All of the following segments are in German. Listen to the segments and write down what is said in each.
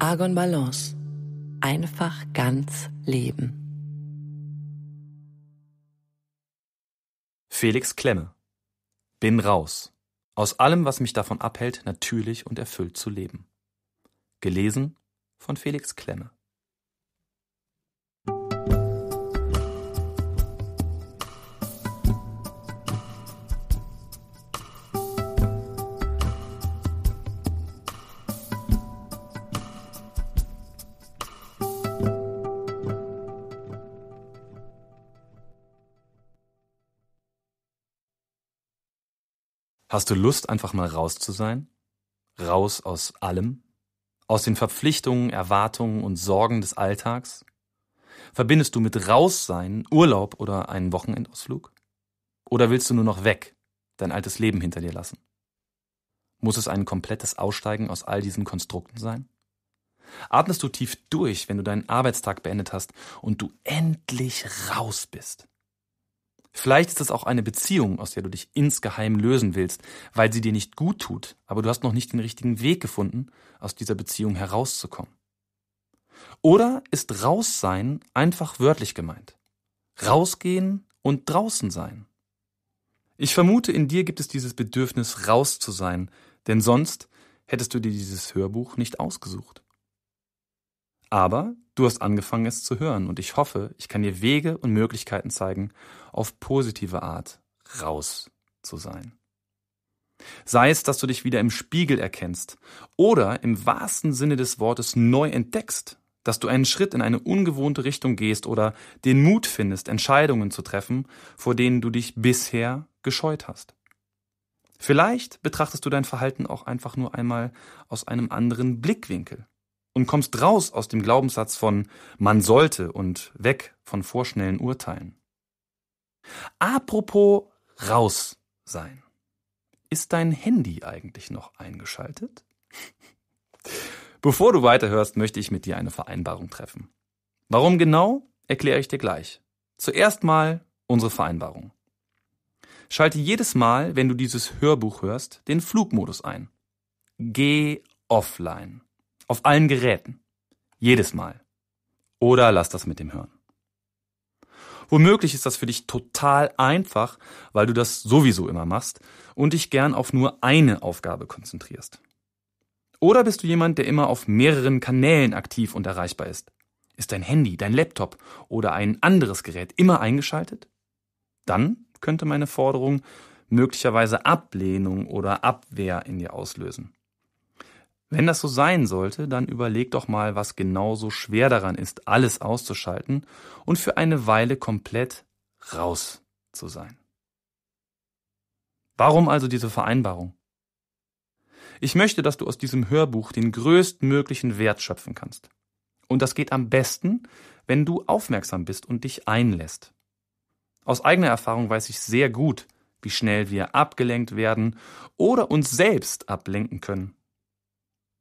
Argon Balance. Einfach ganz leben. Felix Klemme. Bin raus. Aus allem, was mich davon abhält, natürlich und erfüllt zu leben. Gelesen von Felix Klemme. Hast du Lust, einfach mal raus zu sein? Raus aus allem? Aus den Verpflichtungen, Erwartungen und Sorgen des Alltags? Verbindest du mit Raussein Urlaub oder einen Wochenendausflug? Oder willst du nur noch weg, dein altes Leben hinter dir lassen? Muss es ein komplettes Aussteigen aus all diesen Konstrukten sein? Atmest du tief durch, wenn du deinen Arbeitstag beendet hast und du endlich raus bist? Vielleicht ist es auch eine Beziehung, aus der du dich insgeheim lösen willst, weil sie dir nicht gut tut, aber du hast noch nicht den richtigen Weg gefunden, aus dieser Beziehung herauszukommen. Oder ist Raussein einfach wörtlich gemeint? Rausgehen und draußen sein. Ich vermute, in dir gibt es dieses Bedürfnis, raus zu sein, denn sonst hättest du dir dieses Hörbuch nicht ausgesucht. Aber du hast angefangen, es zu hören und ich hoffe, ich kann dir Wege und Möglichkeiten zeigen, auf positive Art raus zu sein. Sei es, dass du dich wieder im Spiegel erkennst oder im wahrsten Sinne des Wortes neu entdeckst, dass du einen Schritt in eine ungewohnte Richtung gehst oder den Mut findest, Entscheidungen zu treffen, vor denen du dich bisher gescheut hast. Vielleicht betrachtest du dein Verhalten auch einfach nur einmal aus einem anderen Blickwinkel und kommst raus aus dem Glaubenssatz von man sollte und weg von vorschnellen Urteilen. Apropos raus sein. Ist dein Handy eigentlich noch eingeschaltet? Bevor du weiterhörst, möchte ich mit dir eine Vereinbarung treffen. Warum genau, erkläre ich dir gleich. Zuerst mal unsere Vereinbarung. Schalte jedes Mal, wenn du dieses Hörbuch hörst, den Flugmodus ein. Geh offline. Auf allen Geräten. Jedes Mal. Oder lass das mit dem Hören. Womöglich ist das für dich total einfach, weil du das sowieso immer machst und dich gern auf nur eine Aufgabe konzentrierst. Oder bist du jemand, der immer auf mehreren Kanälen aktiv und erreichbar ist? Ist dein Handy, dein Laptop oder ein anderes Gerät immer eingeschaltet? Dann könnte meine Forderung möglicherweise Ablehnung oder Abwehr in dir auslösen. Wenn das so sein sollte, dann überleg doch mal, was genau so schwer daran ist, alles auszuschalten und für eine Weile komplett raus zu sein. Warum also diese Vereinbarung? Ich möchte, dass du aus diesem Hörbuch den größtmöglichen Wert schöpfen kannst. Und das geht am besten, wenn du aufmerksam bist und dich einlässt. Aus eigener Erfahrung weiß ich sehr gut, wie schnell wir abgelenkt werden oder uns selbst ablenken können.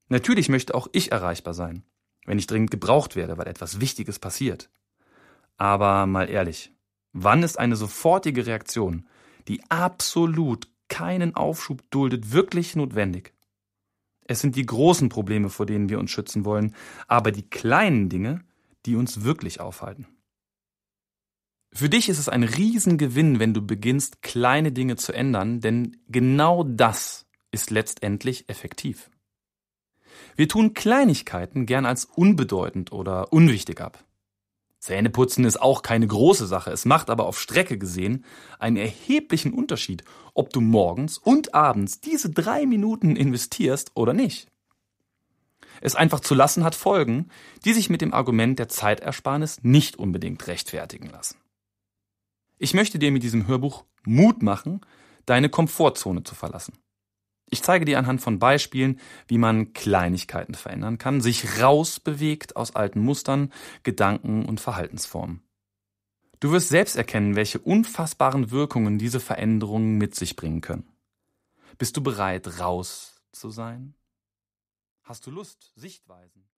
Natürlich möchte auch ich erreichbar sein, wenn ich dringend gebraucht werde, weil etwas Wichtiges passiert. Aber mal ehrlich, wann ist eine sofortige Reaktion, die absolut keinen Aufschub duldet, wirklich notwendig? Es sind die großen Probleme, vor denen wir uns schützen wollen, aber die kleinen Dinge, die uns wirklich aufhalten. Für dich ist es ein Riesengewinn, wenn du beginnst, kleine Dinge zu ändern, denn genau das ist letztendlich effektiv. Wir tun Kleinigkeiten gern als unbedeutend oder unwichtig ab. Zähneputzen ist auch keine große Sache, es macht aber auf Strecke gesehen einen erheblichen Unterschied, ob du morgens und abends diese drei Minuten investierst oder nicht. Es einfach zu lassen hat Folgen, die sich mit dem Argument der Zeitersparnis nicht unbedingt rechtfertigen lassen. Ich möchte dir mit diesem Hörbuch Mut machen, deine Komfortzone zu verlassen. Ich zeige dir anhand von Beispielen, wie man Kleinigkeiten verändern kann, sich rausbewegt aus alten Mustern, Gedanken und Verhaltensformen. Du wirst selbst erkennen, welche unfassbaren Wirkungen diese Veränderungen mit sich bringen können. Bist du bereit, raus zu sein? Hast du Lust, Sichtweisen?